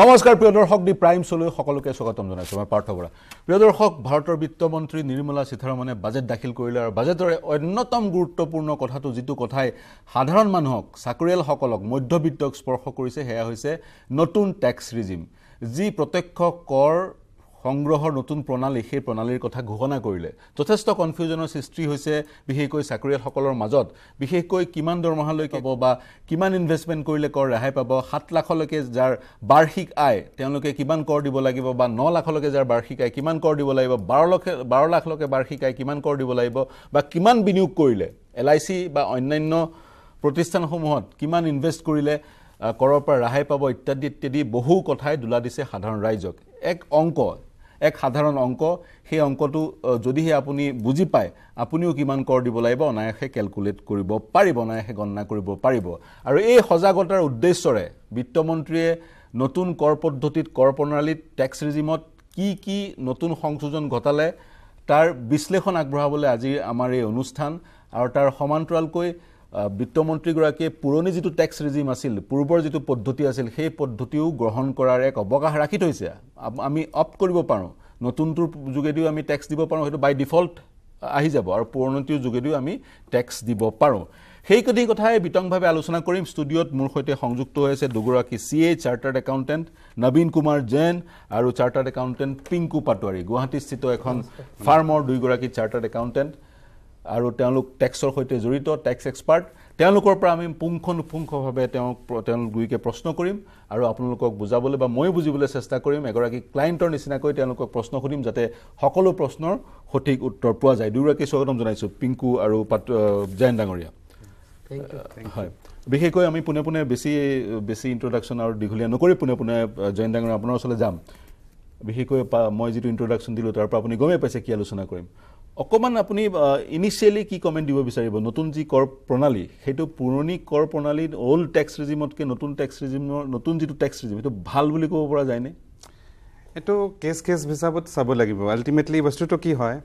নমস্কাৰ প্ৰিয় দৰ্শক দি শ্ব'লৈ সকলোকে স্বাগতম জনাইছোঁ মই পাৰ্থ বৰা প্ৰিয় দৰ্শক ভাৰতৰ বিত্তমন্ত্ৰী নিৰ্মলা সীতাৰমণে বাজেট দাখিল কৰিলে আৰু বাজেটৰে অন্যতম গুৰুত্বপূৰ্ণ কথাটো যিটো কথাই সাধাৰণ মানুহক চাকৰিয়ালসকলক মধ্যবিত্তক স্পৰ্শ কৰিছে সেয়া হৈছে নতুন টেক্স ৰিজিম যি প্ৰত্যক্ষ কৰ সংগ্ৰহৰ নতুন প্ৰণালী সেই প্ৰণালীৰ কথা ঘোষণা কৰিলে যথেষ্ট কনফিউজনৰ সৃষ্টি হৈছে বিশেষকৈ চাকৰিয়ালসকলৰ মাজত বিশেষকৈ কিমান দৰমহালৈ পাব বা কিমান ইনভেষ্টমেণ্ট কৰিলে কৰ ৰেহাই পাব সাত লাখলৈকে যাৰ বাৰ্ষিক আয় তেওঁলোকে কিমান কৰ দিব লাগিব বা ন লাখলৈকে যাৰ বাৰ্ষিক আয় কিমান কৰ দিব লাগিব বাৰ লাখ বাৰ লাখলৈকে বাৰ্ষিক আয় কিমান কৰ দিব লাগিব বা কিমান বিনিয়োগ কৰিলে এল আই চি বা অন্যান্য প্ৰতিষ্ঠানসমূহত কিমান ইনভেষ্ট কৰিলে কৰৰ পৰা ৰেহাই পাব ইত্যাদি ইত্যাদি বহু কথাই দোলা দিছে সাধাৰণ ৰাইজক এক অংক এক সাধাৰণ অংক সেই অংকটো যদিহে আপুনি বুজি পায় আপুনিও কিমান কৰ দিব লাগিব অনায়াসে কেলকুলেট কৰিব পাৰিব অনায়াসে গণনা কৰিব পাৰিব আৰু এই সজাগতাৰ উদ্দেশ্যৰে বিত্তমন্ত্ৰীয়ে নতুন কৰ পদ্ধতিত কৰ প্ৰণালীত টেক্স ৰিজিমত কি কি নতুন সংযোজন ঘটালে তাৰ বিশ্লেষণ আগবঢ়াবলৈ আজিৰ আমাৰ এই অনুষ্ঠান আৰু তাৰ সমান্তৰালকৈ বিত্তমন্ত্ৰীগৰাকীয়ে পুৰণি যিটো টেক্স ৰিজিম আছিল পূৰ্বৰ যিটো পদ্ধতি আছিল সেই পদ্ধতিও গ্ৰহণ কৰাৰ এক অৱকাশ ৰাখি থৈছে আমি অপ কৰিব পাৰোঁ নতুনটোৰ যোগেদিও আমি টেক্স দিব পাৰোঁ সেইটো বাই ডিফল্ট আহি যাব আৰু পুৰণিটোৰ যোগেদিও আমি টেক্স দিব পাৰোঁ সেইকেইদিন কথাই বিতংভাৱে আলোচনা কৰিম ষ্টুডিঅ'ত মোৰ সৈতে সংযুক্ত হৈ আছে দুগৰাকী চি এ চাৰ্টাৰ্ড একাউণ্টেণ্ট নবীন কুমাৰ জৈন আৰু চাৰ্টাৰ্ড একাউণ্টেণ্ট পিংকু পাটোৱাৰী গুৱাহাটীস্থিত এখন ফাৰ্মৰ দুইগৰাকী চাৰ্টাৰ্ড একাউণ্টেণ্ট আৰু তেওঁলোক টেক্সৰ সৈতে জড়িত টেক্স এক্সপাৰ্ট তেওঁলোকৰ পৰা আমি পুংখানুপুংখভাৱে তেওঁক তেওঁলোক দুয়োকে প্ৰশ্ন কৰিম আৰু আপোনালোকক বুজাবলৈ বা ময়ো বুজিবলৈ চেষ্টা কৰিম এগৰাকী ক্লায়েণ্টৰ নিচিনাকৈ তেওঁলোকক প্ৰশ্ন সুধিম যাতে সকলো প্ৰশ্নৰ সঠিক উত্তৰ পোৱা যায় দুয়োগৰাকী স্বাগতম জনাইছোঁ পিংকু আৰু পাত জয়ন ডাঙৰীয়া হয় বিশেষকৈ আমি পোনে পোনে বেছি বেছি ইণ্ট্ৰডাকশ্যন আৰু দীঘলীয়া নকৰি পোনে পোনে জয়ন ডাঙৰীয়া আপোনাৰ ওচৰলৈ যাম বিশেষকৈ মই যিটো ইণ্ট্ৰডাকশ্যন দিলোঁ তাৰ পৰা আপুনি গমেই পাইছে কি আলোচনা কৰিম অকণমান আপুনি ইনিচিয়েলি কি কমেণ্ট দিব বিচাৰিব নতুন যি কৰ প্ৰণালী সেইটো পুৰণি কৰ প্ৰণালী অ'ল্ড টেক্স ৰিজিমতকৈ নতুন টেক্স ৰিজিমৰ নতুন যিটো টেক্স ৰিজিম সেইটো ভাল বুলি ক'ব পৰা যায়নে এইটো কেছ কেছ হিচাপত চাব লাগিব আল্টিমেটলি বস্তুটো কি হয়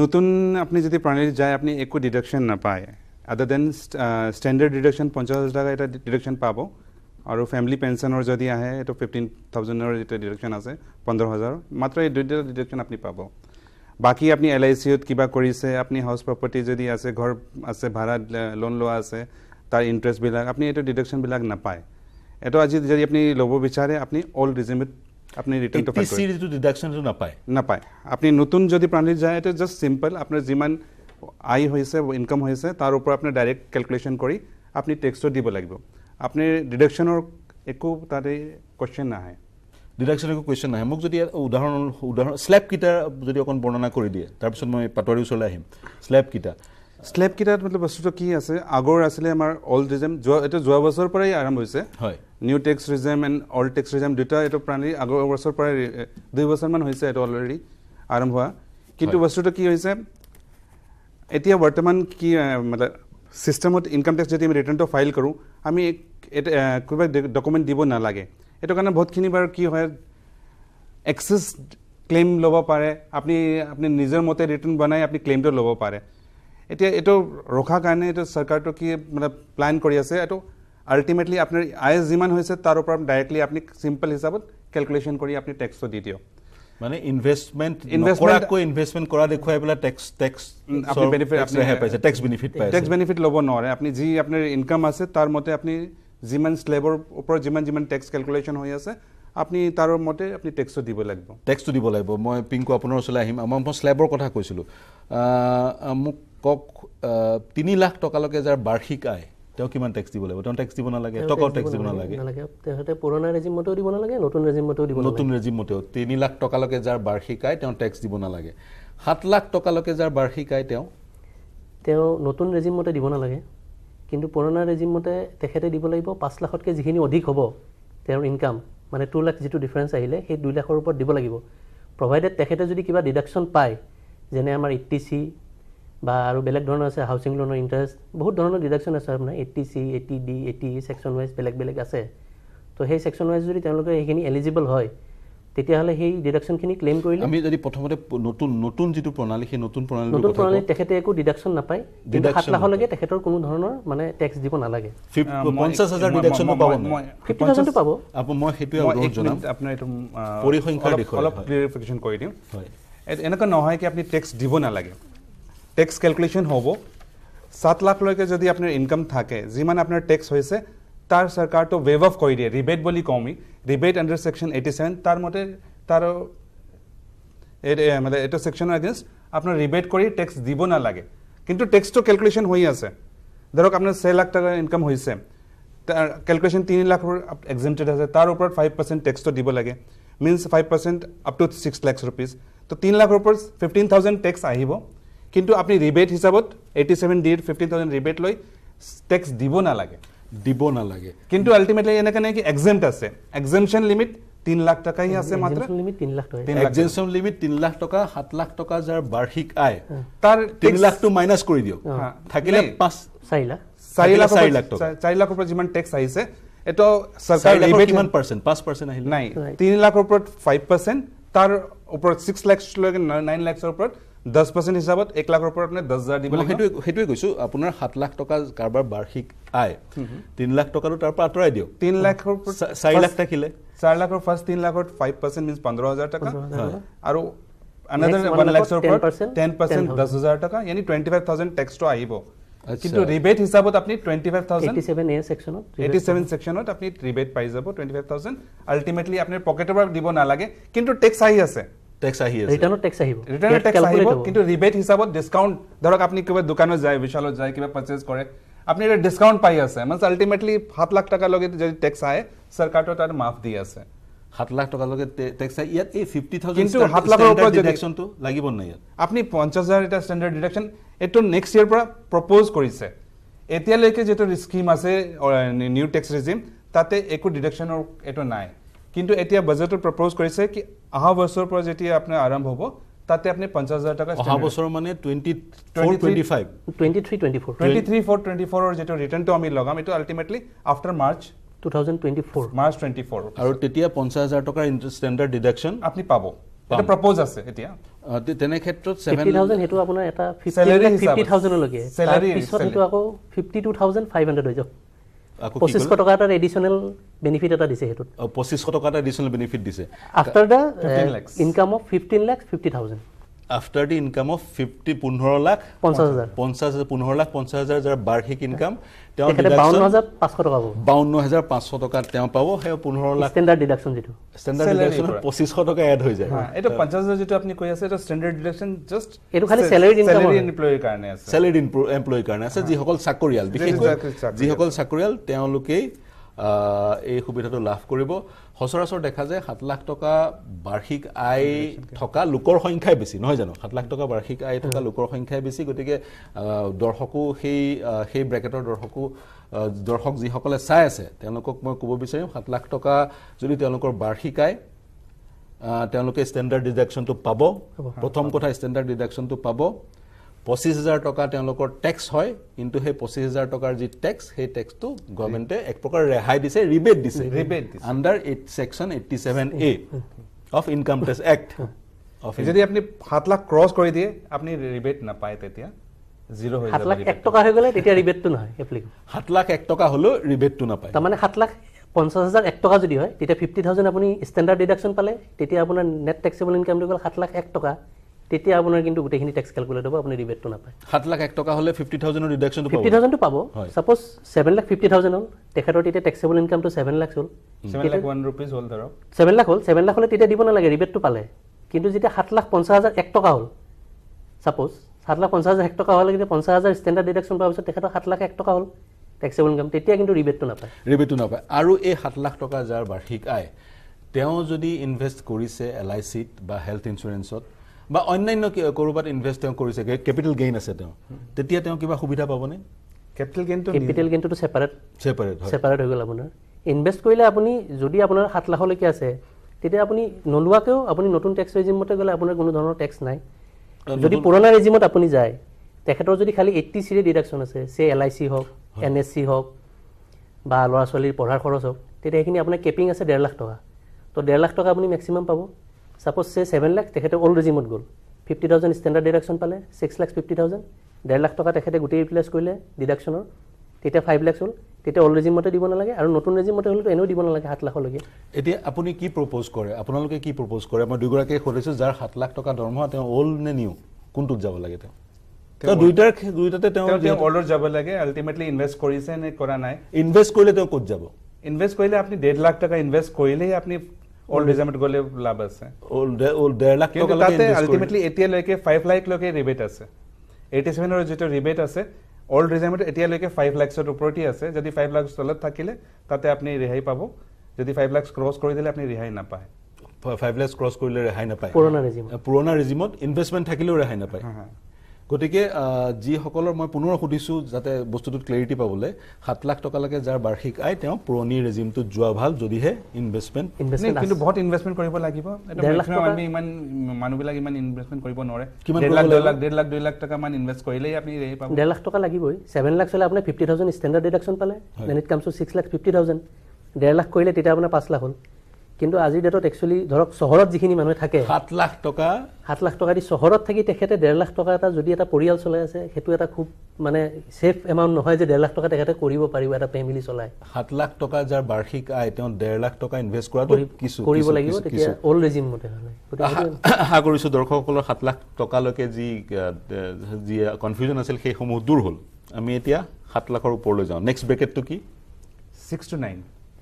নতুন আপুনি যদি প্ৰণালীত যায় আপুনি একো ডিডাকশ্যন নাপায় আদাৰ দেন ষ্টেণ্ডাৰ্ড ডিডাকশ্যন পঞ্চাছ হাজাৰ টকা এটা ডিডাকশ্যন পাব আৰু ফেমিলি পেঞ্চনৰ যদি আহে এইটো ফিফটিন থাউজেণ্ডৰ যেতিয়া ডিডাকশ্যন আছে পোন্ধৰ হাজাৰ মাত্ৰ এই দুইটা ডিডাকশ্যন আপুনি পাব বাকী আপুনি এল আই চিত কিবা কৰিছে আপুনি হাউচ প্ৰপাৰ্টি যদি আছে ঘৰ আছে ভাড়াত লোন লোৱা আছে তাৰ ইণ্টাৰেষ্টবিলাক আপুনি এইটো ডিডাকশ্যনবিলাক নাপায় এইটো আজি যদি আপুনি ল'ব বিচাৰে আপুনি অল্ড ৰিজিমিত আপুনি ৰিটাৰ্ণটো ডিডাকশ্যনটো নাপায় নাপায় আপুনি নতুন যদি প্ৰণালীত যায় এইটো জাষ্ট চিম্পল আপোনাৰ যিমান আই হৈছে ইনকাম হৈছে তাৰ ওপৰত আপুনি ডাইৰেক্ট কেলকুলেশ্যন কৰি আপুনি টেক্সটো দিব লাগিব আপুনি ডিডাকশ্যনৰ একো তাতে কুৱেশ্যন নাহে ডিডাকশ্যন একো কুৱেশ্যন নাহে মোক যদি উদাহৰণ উদাহৰণ শ্লেপকেইটা যদি অকণ বৰ্ণনা কৰি দিয়ে তাৰপিছত মই পাতৰি ওচৰলৈ আহিম শ্লেপকেইটা শ্লেপকেইটাত মানে বস্তুটো কি আছে আগৰ আছিলে আমাৰ অল্ড ৰিজেম যোৱা এইটো যোৱা বছৰৰ পৰাই আৰম্ভ হৈছে হয় new tax regime and old tax regime দুটা এইটো প্ৰাণী আগৰ বছৰৰ পৰাই দুই বছৰমান হৈছে এইটো অলৰেডি আৰম্ভ হোৱা কিন্তু বস্তুটো কি হৈছে এতিয়া বৰ্তমান কি মানে ছিষ্টেমত ইনকাম টেক্স যদি আমি ৰিটাৰ্ণটো ফাইল কৰোঁ আমি কিবা ডকুমেণ্ট দিব নালাগে সেইটো কাৰণে বহুতখিনি বাৰু কি হয় এক্সেছ ক্লেইম ল'ব পাৰে আপুনি আপুনি নিজৰ মতে ৰিটাৰ্ণ বনাই আপুনি ক্লেইমটো ল'ব পাৰে এতিয়া এইটো ৰখাৰ কাৰণে এইটো চৰকাৰটো কি মানে প্লেন কৰি আছে এইটো আল্টিমেটলি আপোনাৰ আই এছ যিমান হৈছে তাৰ ওপৰত ডাইৰেক্টলি আপুনি চিম্পল হিচাপত কেলকুলেশ্যন কৰি আপুনি টেক্সটো দি দিয়ক মানে ইনভেষ্টমেণ্ট ইনভেষ্টমেণ্টকৈ ইনভেষ্টমেণ্ট কৰা দেখুৱাই পেলাই টেক্স টেক্স আপুনি বেনিফিট আপুনি টেক্স বেনিফিট পায় টেক্স বেনিফিট ল'ব নোৱাৰে আপুনি যি আপোনাৰ ইনকাম আছে তাৰ মতে আপুনি যিমান শ্লেবৰ ওপৰত যিমান যিমান টেক্স কেলকুলেশ্যন হৈ আছে আপুনি তাৰ মতে আপুনি টেক্সটো দিব লাগিব টেক্সটো দিব লাগিব মই পিংকু আপোনাৰ ওচৰলৈ আহিম মই মই শ্লেবৰ কথা কৈছিলোঁ মোক কওক তিনি লাখ টকালৈকে যাৰ বাৰ্ষিক আয় তেওঁ কিমান টেক্স দিব লাগিব তেওঁ টেক্স দিব নালাগে টকাও টেক্স দিব নালাগে তেহেঁতে পুৰণা ৰেজিমতেও দিব নালাগে নতুন ৰেজিমতেও দিব নতুন ৰেজিমতেও তিনি লাখ টকালৈকে যাৰ বাৰ্ষিক আয় তেওঁ টেক্স দিব নালাগে সাত লাখ টকালৈকে যাৰ বাৰ্ষিক আয় তেওঁ তেওঁ নতুন ৰেজিমতে দিব নালাগে কিন্তু পুৰণা ৰেজিম মতে তেখেতে দিব লাগিব পাঁচ লাখতকৈ যিখিনি অধিক হ'ব তেওঁৰ ইনকাম মানে টু লাখ যিটো ডিফাৰেঞ্চ আহিলে সেই দুই লাখৰ ওপৰত দিব লাগিব প্ৰভাইডেড তেখেতে যদি কিবা ডিডাকশ্যন পায় যেনে আমাৰ এইট্টি চি বা আৰু বেলেগ ধৰণৰ আছে হাউচিং লোনৰ ইণ্টাৰেষ্ট বহুত ধৰণৰ ডিডাকশ্যন আছে আপোনাৰ eighty C eighty D eighty section wise বেলেগ বেলেগ আছে ত' সেই ছেকশ্যন ৱাইজ যদি তেওঁলোকে সেইখিনি এলিজিবল হয় তেতিয়াহ'লে সেই ডিডাকশ্যনখিনি ক্লেইম কৰিলে আমি যদি প্ৰথমতে নতুন নতুন যিটো প্ৰণালী সেই নতুন প্ৰণালী নতুন প্ৰণালীত তেখেতে একো ডিডাকশ্যন নাপায় কিন্তু সাত লাখলৈকে তেখেতৰ কোনো ধৰণৰ মানে টেক্স দিব নালাগে এনেকুৱা নহয় কি আপুনি টেক্স দিব নালাগে টেক্স কেলকুলেশ্যন হ'ব সাত লাখলৈকে যদি আপোনাৰ ইনকাম থাকে যিমান আপোনাৰ টেক্স হৈছে তাৰ চৰকাৰটো ৱেভ অফ কৰি দিয়ে ৰিবেট বুলি কওঁ আমি rebate under section eighty seven তাৰ মতে তাৰ মানে এইটো ছেকশ্যনৰ এগেইনষ্ট আপোনাৰ ৰিবেট কৰি টেক্স দিব নালাগে কিন্তু টেক্সটো কেলকুলেশ্যন হৈ আছে ধৰক আপোনাৰ ছয় লাখ টকাৰ ইনকাম হৈছে তাৰ কেলকুলেশ্যন তিনি লাখৰ এক্সেমটেড আছে তাৰ ওপৰত ফাইভ পাৰ্চেণ্ট টেক্সটো দিব লাগে minus five percent up to six lakhs rupees তো তিনি লাখৰ ওপৰত ফিফটিন থাউজেণ্ড টেক্স আহিব কিন্তু আপুনি ৰিবেট হিচাপত eighty seven D fifteen thousand rebate লৈ টেক্স দিব নালাগে দিব নালাগে কিন্তু আল্টিমেটলি এনেকে নাই কি এক্সেম্ট আছে এক্সেমশ্যন লিমিট তিন লাখ টাকাই আছে মাত্ৰ এক্সেমশ্যন লিমিট তিন লাখ টকা সাত লাখ টকা যাৰ বাৰ্ষিক আয় তাৰ তিন লাখটো মাইনাছ কৰি দিয়ক থাকিলে পাঁচ চাৰি লাখ চাৰি লাখ চাৰি লাখ টকা চাৰি লাখৰ পৰা যিমান টেক্স আহিছে এইটো চৰকাৰে কিমান পাৰ্চেণ্ট পাঁচ পাৰ্চেণ্ট আহিলে নাই তিনি লাখৰ ওপৰত ফাইভ পাৰ্চেণ্ট তাৰ ওপৰত ছিক্স লেখছলৈকে নাইন লেখছৰ ওপৰত দহ পাৰ্চেণ্ট হিচাপত এক লাখৰ ওপৰত মানে দহ হাজাৰ দিব সেইটোৱে সেইটোৱে কৈছোঁ আপোনাৰ সাত লাখ টকা কাৰোবাৰ বাৰ্ষিক আয় তিনি লাখ টকাটো তাৰ পৰা আঁতৰাই দিয়ক তিনি লাখৰ চাৰি লাখ থাকিলে চাৰি লাখৰ ফাৰ্ষ্ট তিনি লাখত ফাইভ পাৰ্চেণ্ট মিনছ পোন্ধৰ হাজাৰ টকা আৰু আনাদাৰ ওৱান লাখৰ ওপৰত টেন পাৰ্চেণ্ট দহ হাজাৰ টকা এনেই টুৱেণ্টি ফাইভ থাউজেণ্ড টেক্সটো আহিব কিন্তু ৰিবেট হিচাপত আপুনি টুৱেণ্টি ফাইভ থাউজেণ্ড ছেকশ্যনত এইটি ছেভেন ছেকশ্যনত আপুনি ৰিবেট পাই যাব টুৱেণ্টি ফাইভ থাউজেণ্ড আল্টিমেটলি আপুনি পকেটৰ পৰা দিব নালাগে কিন্তু টেক্স আহি আছে টেক্স আহি আছে ৰিটাৰ্ণত টেক্স আহিব ৰিটাৰ্ণত টেক্স আহিব কিন্তু ৰিবেট হিচাপত ডিস্কাউণ্ট ধৰক আপুনি কিবা দোকানত যায় বিশালত যায় কিবা পাৰ্চেছ কৰে আপুনি এটা ডিস্কাউণ্ট পাই আছে মানে আল্টিমেটলি সাত লাখ টকাৰ লগে যদি টেক্স আহে চৰকাৰটো তাৰ মাফ দি আছে সাত লাখ টকালৈকে টেক্স আহে ইয়াত এই ফিফটি কিন্তু সাত লাখৰ ওপৰত ডিডাকশ্যনটো লাগিব নে ইয়াত আপুনি পঞ্চাছ এটা ষ্টেণ্ডাৰ্ড ডিডাকশ্যন এইটো নেক্সট ইয়েৰ পৰা প্ৰপ'জ কৰিছে এতিয়ালৈকে যিটো স্কিম আছে নিউ টেক্স ৰিজিম তাতে একো ডিডাকশ্যনৰ এইটো নাই কিন্তু এতিয়া বাজেটত প্ৰপ'জ কৰিছে কি অহা বছৰৰ পৰা যেতিয়া আপুনি আৰম্ভ হ'ব তাতে আপুনি পঞ্চাছ হাজাৰ টকা অহা বছৰ মানে twenty twenty three four twenty ফ'ৰৰ যিটো ৰিটাৰ্ণটো আমি লগাম এইটো ultimately after March two thousand twenty four March twenty four আৰু তেতিয়া পঞ্চাছ হাজাৰ টকাৰ ইণ্টাৰ ষ্টেণ্ডাৰ্ড ডিডাকশ্যন আপুনি পাব এটা প্ৰপ'জ আছে এতিয়া তেনে ক্ষেত্ৰত সেইটো আপোনাৰ এটা ফিফটি থাউজেণ্ডলৈকে পিছত সেইটো আকৌ fifty two thousand five hundred হৈ যাওক পঁচিছশ টকা এটা এডিশ্যনেল বেনিফিট এটা দিছে সেইটোত পঁচিছশ টকা এটা এডিশ্যনেল বেনিফিট দিছে after the income of fifteen lakh fifty thousand after the income of fifty পোন্ধৰ লাখ পঞ্চাছ হাজাৰ পোন্ধৰ লাখ পঞ্চাছ হাজাৰ বাৰ্ষিক ইনকাম তেওঁ বাৱন্ন হাজাৰ পাঁচশ টকা তেওঁ পাব সেই পোন্ধৰ লাখ পঁচিছশ টকা এড হৈ যায় এইটো পঞ্চাছ হাজাৰ যিটো আপুনি কৈ আছে এইটো এমপ্লয়ীৰ কাৰণে আছে যিসকল চাকৰিয়াল বিশেষকৈ যিসকল চাকৰিয়াল তেওঁলোকেই এই সুবিধাটো লাভ কৰিব সচৰাচৰ দেখা যায় সাত লাখ টকা বাৰ্ষিক আয় থকা লোকৰ সংখ্যাই বেছি নহয় জানো সাত লাখ টকা বাৰ্ষিক আয় থকা লোকৰ সংখ্যাই বেছি গতিকে দৰ্শকো সেই সেই ব্ৰেকেটৰ দৰ্শকো দৰ্শক যিসকলে চাই আছে তেওঁলোকক মই ক'ব বিচাৰিম সাত লাখ টকা যদি তেওঁলোকৰ বাৰ্ষিক আয় তেওঁলোকে ষ্টেণ্ডাৰ্ড ডিডাকশ্যনটো পাব প্ৰথম কথা ষ্টেণ্ডাৰ্ড ডিডাকশ্যনটো পাব পঁচিছ হাজাৰ টকা তেওঁলোকৰ টেক্স হয় কিন্তু সেই পঁচিছ হাজাৰ টকাৰ যি টেক্স সেই টেক্সটো গভৰ্ণমেণ্টে এক প্ৰকাৰ ৰেহাই দিছে ৰিবেট দিছে under eight section eighty seven A of income tax act of যদি আপুনি সাত লাখ ক্ৰছ কৰি দিয়ে আপুনি ৰিবেট নাপায় তেতিয়া সাত লাখ এক টকা হ'লেও ৰিবেটটো নাপায় তাৰমানে সাত লাখ পঞ্চাছ হাজাৰ এক টকা যদি হয় তেতিয়া ফিফটি থাউজেণ্ড আপুনি ষ্টেণ্ডাৰ্ড ডিডাকশ্যন পালে তেতিয়া আপোনাৰ নেট টেক্সেবল ইনকামটো গ'ল সাত লাখ এক টকা তেতিয়া আপোনাৰ কিন্তু গোটেইখিনি টেক্স কেলকুলেট হ'ব আপুনি ৰিবেটটো নাপায় সাত লাখ এক টকা হ'লে fifty thousand reduction fifty thousand পাব suppose seven lakh fifty thousand হ'ল তেখেতৰ তেতিয়া টেক্সেবল ইনকামটো ছেভেন লাখ হ'ল ছেভেন লাখ হ'ল ছেভেন লাখ হ'লে তেতিয়া দিব নালাগে ৰিবেটটো পালে কিন্তু যেতিয়া সাত লাখ পঞ্চাছ হাজাৰ এক টকা হ'ল চাপ'জ সাত লাখ পঞ্চাছ হাজাৰ এক টকা হ'লে যেতিয়া পঞ্চাছ হাজাৰ ষ্টেণ্ডাৰ্ড ডিডাকশ্যন পোৱাৰ পিছত তেখেতৰ সাত লাখ এক টকা হ'ল টেক্সেবল ইনকাম তেতিয়া কিন্তু ৰিবেটটো নাপায় ৰিবেটটো নাপায় আৰু এই সাত লাখ টকা যাৰ বাৰ্ষিক আয় তেওঁ যদি ইনভেষ্ট কৰিছে এল আই চিত বা হেল্থ ইঞ্চুৰেঞ্চত বা অন্যান্য ক'ৰবাত ইনভেষ্ট তেওঁ কৰিছে কেপিটেল গেইন আছে তেওঁ তেতিয়া তেওঁ কিবা সুবিধা পাবনে কেপিটেল গেইনটো কেপিটেল গেইনটোতো ছেপাৰেট ছেপাৰেট ছেপাৰেট হৈ গ'ল আপোনাৰ ইনভেষ্ট কৰিলে আপুনি যদি আপোনাৰ সাত লাখলৈকে আছে তেতিয়া আপুনি নোলোৱাকৈও আপুনি নতুন টেক্স ৰেজিমতে গ'লে আপোনাৰ কোনো ধৰণৰ টেক্স নাই যদি পুৰণা ৰেজিমত আপুনি যায় তেখেতৰ যদি খালী এইটি চিৰে ডিডাকশ্যন আছে চে এল আই চি হওক এন এছ চি হওক বা ল'ৰা ছোৱালীৰ পঢ়াৰ খৰচ হওক তেতিয়া সেইখিনি আপোনাৰ কেপিং আছে ডেৰ লাখ টকা তো ডেৰ লাখ টকা আপুনি মেক্সিমাম পাব চাপ'জ চে ছেভেন লাখ তেখেতে অল্ড ৰেজিমত গ'ল ফিফটি থাউজেণ্ড ষ্টেণ্ডাৰ্ড ডিডাকশ্যন পালে ছিক্স লাখ ফিফটি থাউজেণ্ড ডেৰ লাখ টকা তেখেতে গোটেই ৰিপ্লেচ কৰিলে ডিডাকশ্যনৰ তেতিয়া ফাইভ লাখ হ'ল তেতিয়া অল্ড ৰেজিমতে দিব নালাগে আৰু নতুন ৰেজিমতে হ'লেতো এনেও দিব নালাগে সাত লাখলৈকে এতিয়া আপুনি কি প্ৰপ'জ কৰে আপোনালোকে কি প্ৰপ'জ কৰে মই দুইগৰাকীয়ে সুধিছোঁ যাৰ সাত লাখ টকা দৰমহা তেওঁ অল্ড নে নিউ কোনটোত যাব লাগে তেওঁ তেওঁ দুইটাৰ দুইটাতে তেওঁ অল্ডত অল্ড এজ এমত গলে লাভ আছে অল্ড ডেৰ লাখ কিন্তু তাতে আল্টিমেটলি এতিয়ালৈকে ফাইভ লাখলৈকে ৰিবেট আছে এইটি চেভেনৰ যিটো ৰিবেট আছে অল্ড এজ এমত এতিয়ালৈকে ফাইভ লাখছৰ ওপৰতে আছে যদি ফাইভ লাখ তলত থাকিলে তাতে আপুনি ৰেহাই পাব যদি ফাইভ লাখ ক্ৰছ কৰি দিলে আপুনি ৰেহাই নাপায় ফাইভ লাখ ক্ৰছ কৰিলে ৰেহাই নাপায় পুৰণা ৰেজিমত ইনভেষ্টমেণ্ট থাকিলেও ৰেহাই নাপায় হয় গতিকে যিসকলৰ মই পুনৰ সুধিছোঁ যাতে বস্তুটোত ক্লেৰিটি পাবলৈ সাত লাখ টকালৈকে যাৰ বাৰ্ষিক আয় তেওঁ পুৰণি ৰেজিমটোত যোৱা ভাল যদিহে ইনভেষ্টমেণ্ট কিন্তু বহুত ইনভেষ্টমেণ্ট কৰিব লাগিব ইমান মানুহবিলাক ইমান ইনভেষ্টমেণ্ট কৰিব নোৱাৰে কিমান ডেৰ লাখ দুই লাখ টকা মান ইনভেষ্ট কৰিলেই আপুনি ডেৰ লাখ টকা লাগিবই ছেভেন লাখ চলে আপোনাৰ ফিফটি থাউজেণ্ড ষ্টেণ্ডাৰ্ড ডিডাকশ্যন পালে it comes to six lakh fifty thousand ডেৰ লাখ কৰিলে তেতিয়া আপোনাৰ পাঁচ লাখ হ'ল কিন্তু আজিৰ ডেটত একচুৱেলি ধৰক চহৰত যিখিনি মানুহে থাকে সাত লাখ টকা সাত লাখ টকা দি চহৰত থাকি তেখেতে ডেৰ লাখ টকা এটা যদি এটা পৰিয়াল চলাই আছে সেইটো এটা খুব মানে চেফ এমাউণ্ট নহয় যে ডেৰ লাখ টকা তেখেতে কৰিব পাৰিব এটা ফেমিলি চলাই সাত লাখ টকা যাৰ বাৰ্ষিক আয় তেওঁ ডেৰ লাখ টকা ইনভেষ্ট কৰাটো কিছু কৰিব লাগিব তেতিয়া অল্ড ৰেজিম মতে আশা কৰিছো দৰ্শকসকলৰ সাত লাখ টকালৈকে যি যি কনফিউজন আছিল সেইসমূহ দূৰ হ'ল আমি এতিয়া সাত লাখৰ ওপৰলৈ যাওঁ নেক্সট ব্ৰেকেটটো কি six to nine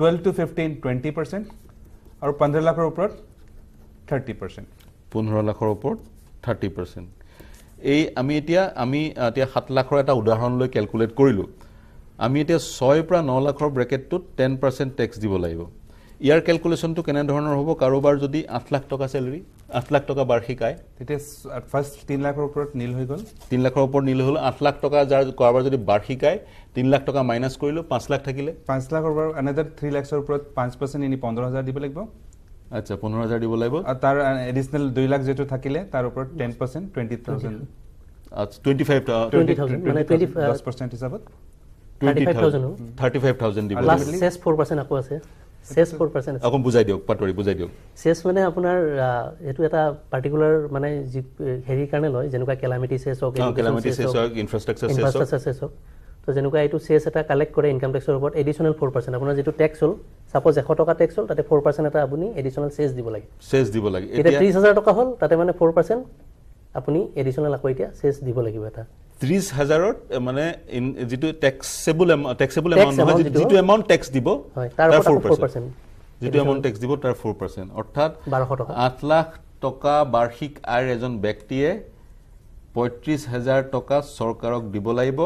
twelve to fifteen twenty percent আৰু পোন্ধৰ লাখৰ ওপৰত থাৰ্টি পাৰ্চেণ্ট পোন্ধৰ লাখৰ ওপৰত থাৰ্টি পাৰ্চেণ্ট এই আমি এতিয়া আমি এতিয়া সাত লাখৰ এটা উদাহৰণ লৈ কেলকুলেট কৰিলোঁ আমি এতিয়া ছয়ৰ পৰা ন লাখৰ ব্ৰেকেটটোত টেন পাৰ্চেণ্ট টেক্স দিব লাগিব ইয়াৰ কেলকুলেশ্যনটো কেনেধৰণৰ হ'ব কাৰোবাৰ যদি আঠ লাখ টকা চেলেৰি আঠ লাখ টকা বাৰ্ষিক আয় তেতিয়া ফাৰ্ষ্ট তিনি লাখৰ ওপৰত নীল হৈ গ'ল তিনি লাখৰ ওপৰত নীল হ'ল আঠ লাখ টকা যাৰ কাৰোবাৰ যদি বাৰ্ষিক আয় তিনি লাখ টকা মাইনাছ কৰিলোঁ পাঁচ লাখ থাকিলে পাঁচ লাখৰ ওপৰত এনেদৰে থ্ৰী লাখৰ ওপৰত পাঁচ পাৰ্চেণ্ট এনেই পোন্ধৰ হাজাৰ দিব লাগিব আচ্ছা পোন্ধৰ হাজাৰ দিব লাগিব আৰু তাৰ এডিচনেল দুই লাখ যিটো থাকিলে তাৰ ওপৰত টেন পাৰ্চেণ্ট টুৱেণ্টি থাউজেণ্ড আচ্ছা টুৱেণ্টি ফাইভ টুৱেণ্টি দহ পাৰ্চেণ্ট হিচাপত থাৰ্টি ফাইভ থাউজেণ্ড দিব লাগিব ফ'ৰ পাৰ্চেণ্ট আকৌ আছে চেছ ফ'ৰ পাৰ্চেণ্ট আছে বুজাই দিয়ক পাটৰি বুজাই দিয়ক চেছ মানে আপোনাৰ এইটো এটা পাৰ্টিকুলাৰ মানে যি হেৰিৰ কাৰণে লয় যেনেকুৱা কেলামিটি চেছ হওক ইনফ্ৰাষ্ট্ৰাকচাৰ চেছ হওক তো যেনেকুৱা এইটো চেছ এটা কালেক্ট কৰে ইনকাম টেক্সৰ ওপৰত এডিশ্যনেল ফ'ৰ পাৰ্চেণ্ট আপোনাৰ যিটো টেক্স হ'ল চাপ'জ এশ টকা টেক্স হ'ল তাতে ফ'ৰ পাৰ্চেণ্ট এটা আপুনি এডিশ্যনেল চেছ দিব লাগে চেছ দিব লাগে এতিয়া ত্ৰিছ হাজাৰ টকা হ'ল তাতে মানে ফ'ৰ পাৰ্চেণ্ট আপুনি এডিশ্যনেল আকৌ এতিয়া চেছ দিব লাগিব এটা ত্ৰিশ হাজাৰত মানে যিটো টেক্সেবল টেক্সেবল এমাউণ্ট যিটো এমাউণ্ট টেক্স দিব তাৰ ফ'ৰ পাৰ্চেণ্ট যিটো এমাউণ্ট টেক্স দিব তাৰ ফ'ৰ পাৰ্চেণ্ট অৰ্থাৎ বাৰশ টকা আঠ লাখ টকা বাৰ্ষিক আয়ৰ এজন ব্যক্তিয়ে পঁয়ত্ৰিশ হাজাৰ টকা চৰকাৰক দিব লাগিব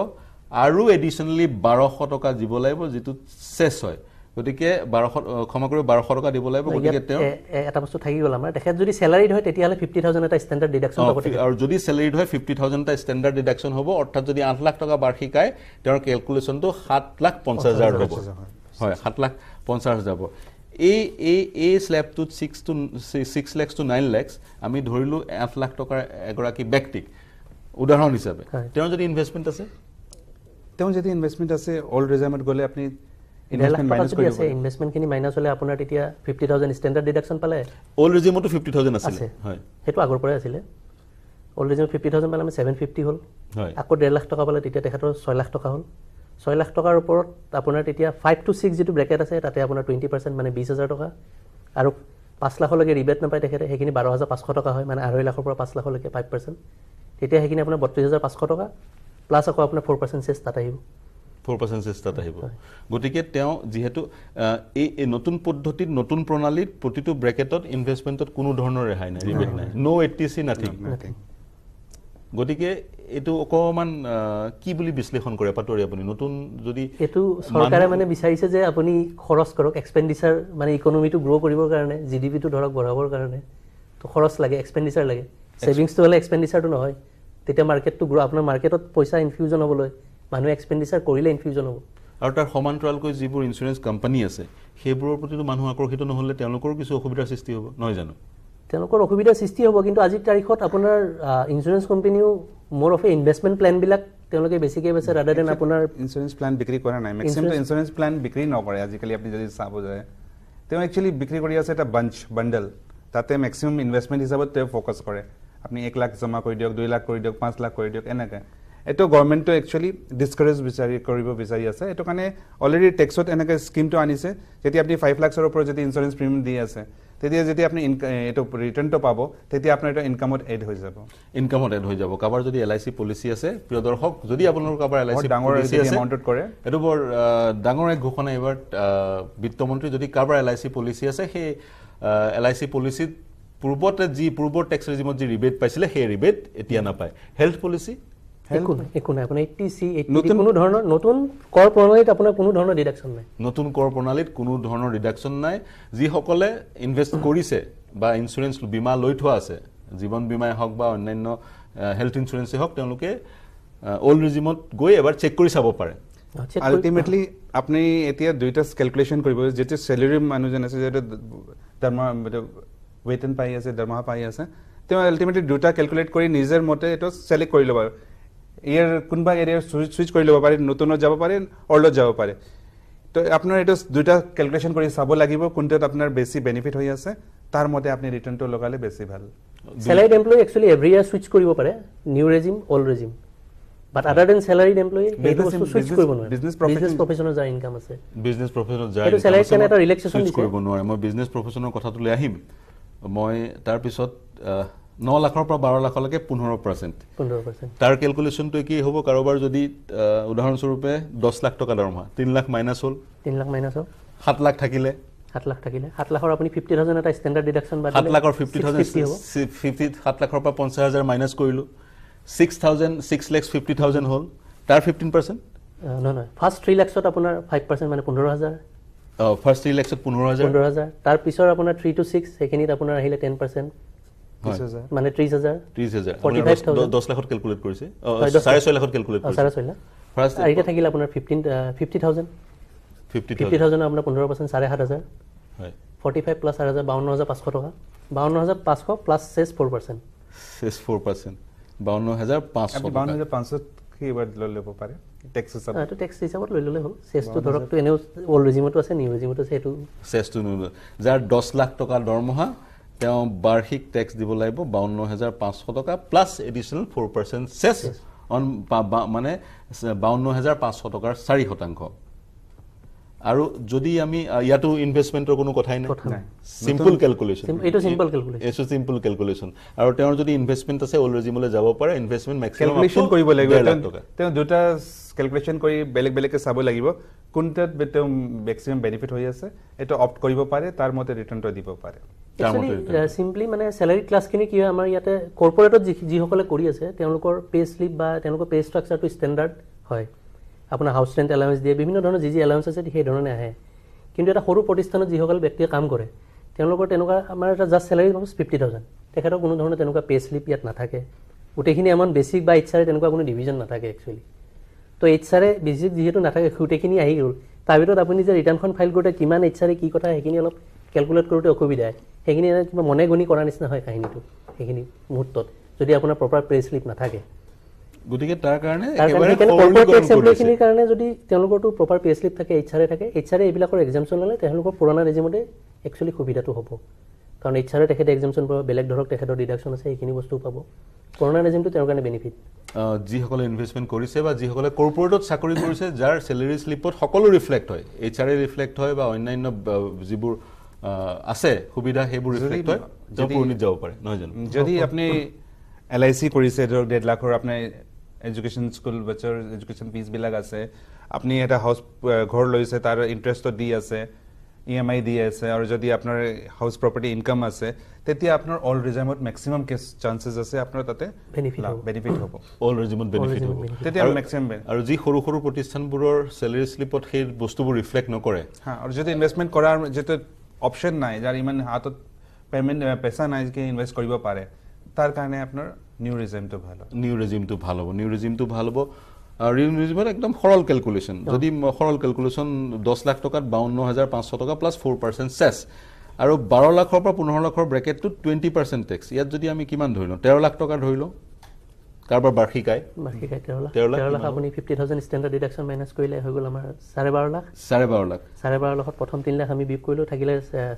আৰু এডিশ্যনেলি বাৰশ টকা দিব লাগিব যিটো চেছ হয় গতিকে বাৰশ ক্ষমা কৰিব বাৰশ টকা দিব লাগিব গতিকে তেওঁ এটা বস্তু থাকি গ'ল আমাৰ তেখেত যদি চেলাৰিড হয় তেতিয়াহ'লে ফিফটি থাউজেণ্ড এটা ষ্টেণ্ডাৰ্ড ডিডাকশ্যন আৰু যদি চেলাৰিড হয় ফিফটি থাউজেণ্ড এটা ষ্টেণ্ডাৰ্ড ডিডাকশ্যন হ'ব অৰ্থাৎ যদি আঠ লাখ টকা বাৰ্ষিক আয় তেওঁৰ কেলকুলেশ্যনটো সাত লাখ পঞ্চাছ হাজাৰ হ'ব হয় সাত লাখ পঞ্চাছ হাজাৰ হ'ব এই এই এই শ্লেবটোত six to six lakhs to nine lakh আমি ধৰিলোঁ আঠ লাখ টকাৰ এগৰাকী ব্যক্তিক উদাহৰণ হিচাপে তেওঁৰ যদি ইনভেষ্টমেণ্ট আছে তেওঁ যদি ইনভেষ্টমেণ্ট আছে অল্ড ৰিজাইমত গ'লে আপুনি ইনভেষ্টমেণ্টখিনি মাইনাছ হ'লে আপোনাৰ তেতিয়া ফিফটি থাউজেণ্ড ষ্টেণ্ডাৰ্ড ডিডাকশ্যন পালে অল্ড ৰিজিমতো ফিফটি থাউজেণ্ড আছিলে হয় সেইটো আগৰ পৰাই আছিলে অল্ড ৰিজিমত ফিফটি থাউজেণ্ড পালে আমি ছেভেন ফিফটি হ'ল আকৌ ডেৰ লাখ টকা পালে তেতিয়া তেখেতৰ ছয় লাখ টকা হ'ল ছয় লাখ টকাৰ ওপৰত আপোনাৰ তেতিয়া ফাইভ টু ছিক্স যিটো ব্ৰেকেট আছে তাতে আপোনাৰ টুৱেণ্টি পাৰ্চেণ্ট মানে বিছ হাজাৰ টকা আৰু পাঁচ লাখলৈকে ৰিবেট নাপায় তেখেতে সেইখিনি বাৰ হাজাৰ পাঁচশ টকা হয় মানে আঢ়ৈ লাখৰ পৰা পাঁচ লাখলৈকে ফাইভ পাৰ্চেণ্ট তেতিয়া সেইখিনি আপোনাৰ বত্ৰিছ হাজাৰ পাঁচশ টকা প্লাছ আকৌ আপোনাৰ ফ'ৰ পাৰ্চেণ্ট চেছ তাত আহিব ফ'ৰ পাৰ্চেণ্ট চেষ্টাত আহিব গতিকে তেওঁ যিহেতু এই নতুন পদ্ধতিত নতুন প্ৰণালীত প্ৰতিটো ব্ৰেকেটত ইনভেষ্টমেণ্টত কোনো ধৰণৰ ৰেহাই নাই ৰিবেট নাই no' A T C nothing গতিকে এইটো অকণমান কি বুলি বিশ্লেষণ কৰে পাতৰি আপুনি নতুন যদি এইটো চৰকাৰে মানে বিচাৰিছে যে আপুনি খৰচ কৰক এক্সপেণ্ডিচাৰ মানে ইকনমিটো গ্ৰ' কৰিবৰ কাৰণে জি ডি পিটো ধৰক বঢ়াবৰ কাৰণে তো খৰচ লাগে এক্সপেণ্ডিচাৰ লাগে ছেভিংছটো হ'লে এক্সপেণ্ডিচাৰটো নহয় তেতিয়া মাৰ্কেটটো গ্ৰ' আপোনাৰ মাৰ্কেটত পইচা ইনফিউজন হ'বলৈ মানুহে এক্সপেণ্ডিচাৰ কৰিলে ইনফিউজন হ'ব আৰু তাৰ সমান্তৰালকৈ যিবোৰ ইঞ্চুৰেঞ্চ কোম্পানী আছে সেইবোৰৰ প্ৰতিতো মানুহ আকৰ্ষিত নহ'লে তেওঁলোকৰো কিছু অসুবিধাৰ সৃষ্টি হ'ব নহয় জানো তেওঁলোকৰ অসুবিধাৰ সৃষ্টি হ'ব কিন্তু আজিৰ তাৰিখত আপোনাৰ ইঞ্চুৰেঞ্চ কোম্পানীও মোৰ অফ ইনভেষ্টমেণ্ট প্লেনবিলাক তেওঁলোকে বেছিকৈ বেছে ৰাদাৰ দেন আপোনাৰ ইঞ্চুৰেঞ্চ প্লেন বিক্ৰী কৰা নাই মেক্সিমাম ইঞ্চুৰেঞ্চ প্লেন বিক্ৰী নকৰে আজিকালি আপুনি যদি চাব যায় তেওঁ একচুৱেলি বিক্ৰী কৰি আছে এটা বাঞ্চ বাণ্ডেল তাতে মেক্সিমাম ইনভেষ্টমেণ্ট হিচাপত তেওঁ ফ'কাছ কৰে আপুনি এক লাখ জমা কৰি দিয়ক দুই লাখ কৰি দিয়ক পাঁচ লাখ কৰি দিয়ক এনেকৈ এইটো গভৰ্ণমেণ্টটো একচুৱেলি ডিছকাৰেজ বিচাৰি কৰিব বিচাৰি আছে এইটো কাৰণে অলৰেডি টেক্সত এনেকৈ স্কিমটো আনিছে যেতিয়া আপুনি ফাইভ লাখছৰ ওপৰত যদি ইঞ্চুৰেঞ্চ প্ৰিমিয়াম দি আছে তেতিয়া যেতিয়া আপুনি এইটো ৰিটাৰ্ণটো পাব তেতিয়া আপোনাৰ এইটো ইনকামত এড হৈ যাব ইনকামত এড হৈ যাব কাৰোবাৰ যদি এল আই চি পলিচি আছে প্ৰিয় দৰ্শক যদি আপোনালোকৰ কাৰোবাৰ এল আই চি ডাঙৰ এমাউণ্টত কৰে এইটো বৰ ডাঙৰ এক ঘোষণা এইবাৰ বিত্তমন্ত্ৰী যদি কাৰোবাৰ এল আই চি পলিচি আছে সেই এল আই চি পলিচিত পূৰ্বতে যি পূৰ্বৰ টেক্স ৰেজিমত যি ৰিবেট পাইছিলে সেই ৰিবেট এতিয়া নাপায় হেল্থ পলিচি নতুন কৰ প্ৰণালীত কোনো ধৰণৰ ডিডাকশ্যন নাই যিসকলে ইনভেষ্ট কৰিছে বা ইঞ্চুৰেঞ্চ বীমা লৈ থোৱা আছে জীৱন বীমাই হওক বা অন্যান্য হেল্থ ইঞ্চুৰেঞ্চে হওক তেওঁলোকে অল্ড ৰিজিমত গৈ এবাৰ চেক কৰি চাব পাৰে আল্টিমেটলি আপুনি এতিয়া দুইটা কেলকুলেশ্যন কৰিব যেতিয়া চেলেৰি মানুহজন আছে যেতিয়া দৰমহা ৱেতন পাই আছে দৰমহা পাই আছে তেওঁ আল্টিমেটলি দুটা কেলকুলেট কৰি নিজৰ মতে এইটো চেলেক্ট কৰি ল'ব ইয়াৰ কোনোবা এৰিয়াৰ চুইচ চুইচ কৰি ল'ব পাৰে নতুনত যাব পাৰে অল্ডত যাব পাৰে তো আপোনাৰ এইটো দুইটা কেলকুলেশ্যন কৰি চাব লাগিব কোনটোত আপোনাৰ বেছি বেনিফিট হৈ আছে তাৰ মতে আপুনি ৰিটাৰ্ণটো লগালে বেছি ভাল salaried employ actually every year switch কৰিব পাৰে new regime old regime but other than salaried employ এইটো বস্তু চুইচ কৰিব নোৱাৰে বিজনেছ প্ৰফেশ্যনেল প্ৰফেশ্যনেল যাৰ ইনকাম আছে বিজনেছ প্ৰফেশ্যনেল যাৰ এইটো চেলাৰিড কেনে এটা ৰিলেক্সেশ্যন কৰিব নোৱাৰে মই বিজনেছ প্ৰফেশ্যনেলৰ কথাটো লৈ আহিম মই তাৰ পিছত ন লাখৰ পৰা বাৰ লাখলৈকে পোন্ধৰ পাৰ্চেণ্ট তাৰ কেলকুলেশ্যনটোৱে কি হ'ব কাৰোবাৰ যদি উদাহৰণস্বৰূপে দহ লাখ টকা দৰমহা তিনি লাখ মাইনাছ হ'ল তিনি লাখ মাইনাছ হ'ল সাত লাখ থাকিলে যাৰ দহ লাখ টকা দৰমহা তেওঁ বাৰ্ষিক টেক্স দিব লাগিব বাৱন্ন হাজাৰ পাঁচশ টকা plus additional four percent cess on মানে বাৱন্ন হাজাৰ পাঁচশ টকাৰ চাৰি শতাংশ আৰু যদি আমি ইয়াতো ইনভেষ্টমেণ্টৰ কোনো কথাই নাই চিম্পল কেলকুলেশ্যন এইটো চিম্পল কেলকুলেশ্যন এইটো চিম্পল কেলকুলেশ্যন আৰু তেওঁৰ যদি ইনভেষ্টমেণ্ট আছে অলৰেজিমলৈ যাব পাৰে ইনভেষ্টমেণ্ট মেক্সিমাম কেলকুলেশ্যন কৰিব লাগিব তেওঁ দুটা কেলকুলেশ্যন কৰি বেলেগ বেলেগকে চাব লাগিব কোনটোত তেওঁ মেক্সিমাম বেনিফিট হৈ আছে এইটো অপ্ট কৰিব পাৰে তাৰ মতে ৰিটাৰ্ণটো দিব পাৰে চিম্পলি মানে চেলাৰী ক্লাছখিনি কি হয় আমাৰ ইয়াতে কৰ্পৰেটত যিসকলে কৰি আছে তেওঁলোকৰ পে' শ্লিপ বা তেওঁলোকৰ পে' ষ্ট্ৰাকচাৰটো ষ্টেণ্ডাৰ্ড হয় আপোনাৰ হাউচ ৰেণ্ট এলাউেন্স দিয়ে বিভিন্ন ধৰণৰ যি যি এলাউেন্স আছে সেই ধৰণে আহে কিন্তু এটা সৰু প্ৰতিষ্ঠানত যিসকল ব্যক্তিয়ে কাম কৰে তেওঁলোকৰ তেনেকুৱা আমাৰ এটা জাষ্ট চেলাৰী হ'ব ফিফটি থাউজেণ্ড তেখেতৰ কোনো ধৰণৰ তেনেকুৱা পে শ্লিপ ইয়াত নাথাকে গোটেইখিনি আমাৰ বেচিক বা এইচ আৰে তেনেকুৱা কোনো ডিভিজন নাথাকে একচুৱেলি তো এইচ আৰে বেচিক যিহেতু নাথাকে গোটেইখিনি আহি গ'ল তাৰ ভিতৰত আপুনি যে ৰিটাৰ্ণখন ফাইল কৰোঁতে কিমান এইচ আৰে কি কথা সেইখিনি অলপ কেলকুলেট কৰোঁতে অসুবিধা হয় সেইখিনি কিবা মনে গুণি কৰাৰ নিচিনা হয় কাহিনীটো সেইখিনি মুহূৰ্তত যদি আপোনাৰ প্ৰপাৰ পে শ্লিপ নাথাকে গতিকে তাৰ কাৰণে এক্সামপ্লখিনিৰ কাৰণে যদি তেওঁলোকৰতো প্ৰপাৰ পি থাকে এইচ থাকে এইচ আৰ এইবিলাকৰ ল'লে তেওঁলোকৰ পুৰণা ৰেজিমতে একচুৱেলি সুবিধাটো হ'ব কাৰণ এইচ আৰ এ পাব বেলেগ ধৰক তেখেতৰ ডিডাকশ্যন আছে সেইখিনি বস্তু পাব পুৰণা ৰেজিমটো তেওঁৰ কাৰণে বেনিফিট যিসকলে ইনভেষ্টমেণ্ট কৰিছে বা যিসকলে কৰ্পৰেটত চাকৰি কৰিছে যাৰ চেলেৰি শ্লিপত সকলো ৰিফ্লেক্ট হয় এইচ আৰ এ ৰিফ্লেক্ট হয় বা অন্যান্য যিবোৰ আছে সুবিধা সেইবোৰ ৰিফ্লেক্ট হয় যাব পাৰে নহয় জানো যদি আপুনি এল আই চি কৰিছে ধৰক ডেৰ লাখৰ আপোনাৰ এডুকেশ্যন স্কুল বেচৰ এডুকেশ্যন ফিজবিলাক আছে আপুনি এটা হাউচ ঘৰ লৈছে তাৰ ইণ্টাৰেষ্টটো দি আছে ই এম আই দি আছে আৰু যদি আপোনাৰ হাউচ প্ৰপাৰ্টি ইনকাম আছে তেতিয়া আপোনাৰ অল্ড ৰিজামত মেক্সিমাম কেছ চান্সেছ আছে আপোনাৰ তাতে বেনিফিট হ'ব অল্ড ৰিজামত বেনিফিট হ'ব তেতিয়া মেক্সিমাম আৰু যি সৰু সৰু প্ৰতিষ্ঠানবোৰৰ চেলাৰী শ্লিপত সেই বস্তুবোৰ ৰিফ্লেক্ট নকৰে হা আৰু যদি ইনভেষ্টমেণ্ট কৰাৰ যিটো অপশ্যন নাই যাৰ ইমান হাতত পেমেণ্ট পেচা নাই যে ইনভেষ্ট কৰিব পাৰে তাৰ কাৰণে আপোনাৰ নিউ ৰেজিমটো ভাল হ'ব নিউ ৰেজিমটো ভাল হ'ব নিউ ৰেজিমটো ভাল হ'ব ৰিউ ৰেজিমত একদম সৰল কেলকুলেশ্যন যদি সৰল কেলকুলেশ্যন দহ লাখ টকাত বাৱন্ন হাজাৰ পাঁচশ টকা প্লাছ ফ'ৰ পাৰ্চেণ্ট চেছ আৰু বাৰ লাখৰ পৰা পোন্ধৰ লাখৰ ব্ৰেকেটটোত টুৱেণ্টি পাৰ্চেণ্ট টেক্স ইয়াত যদি আমি কিমান ধৰি লওঁ তেৰ লাখ টকা ধৰি লওঁ কাৰোবাৰ বাৰ্ষিক আয় বাৰ্ষিক আয় তেৰ লাখ লাখ আপুনি চাৰে বাৰ লাখ চাৰে বাৰ লাখ চাৰে বাৰ লাখত প্ৰথম তিনি লাখ আমি বিপ কৰিলোঁ থাকিলে